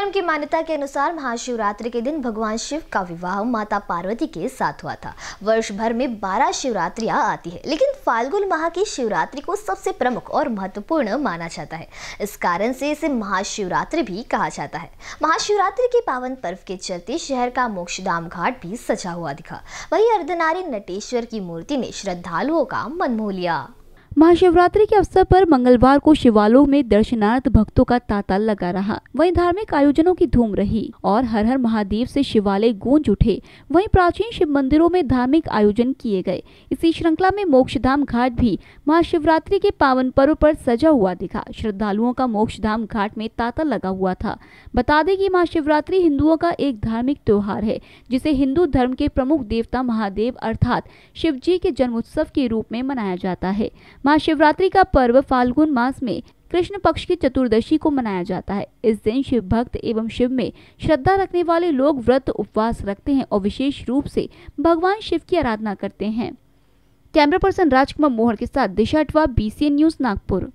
धर्म की मान्यता के अनुसार महाशिवरात्रि के दिन भगवान शिव का विवाह माता पार्वती के साथ हुआ था वर्ष भर में बारह शिवरात्रियां आती है लेकिन फाल्गुन माह की शिवरात्रि को सबसे प्रमुख और महत्वपूर्ण माना जाता है इस कारण से इसे महाशिवरात्रि भी कहा जाता है महाशिवरात्रि के पावन पर्व के चलते शहर का मोक्षधाम घाट भी सजा हुआ दिखा वही अर्धनारी नटेश्वर की मूर्ति ने श्रद्धालुओं का मन मोह लिया महाशिवरात्रि के अवसर पर मंगलवार को शिवालयों में दर्शनार्थ भक्तों का तांता लगा रहा वहीं धार्मिक आयोजनों की धूम रही और हर हर महादेव से शिवालय गूंज उठे वहीं प्राचीन शिव मंदिरों में धार्मिक आयोजन किए गए इसी श्रृंखला में मोक्षधाम घाट भी महाशिवरात्रि के पावन पर्व पर सजा हुआ दिखा श्रद्धालुओं का मोक्षधाम घाट में तांता लगा हुआ था बता दें कि महाशिवरात्रि हिंदुओं का एक धार्मिक त्योहार है जिसे हिंदू धर्म के प्रमुख देवता महादेव अर्थात शिव जी के जन्मोत्सव के रूप में मनाया जाता है महाशिवरात्रि का पर्व फाल्गुन मास में कृष्ण पक्ष की चतुर्दशी को मनाया जाता है इस दिन शिव भक्त एवं शिव में श्रद्धा रखने वाले लोग व्रत उपवास रखते हैं और विशेष रूप से भगवान शिव की आराधना करते हैं कैमरा पर्सन राजकुमार मोहर के साथ दिशा अटवा बीसीएन न्यूज नागपुर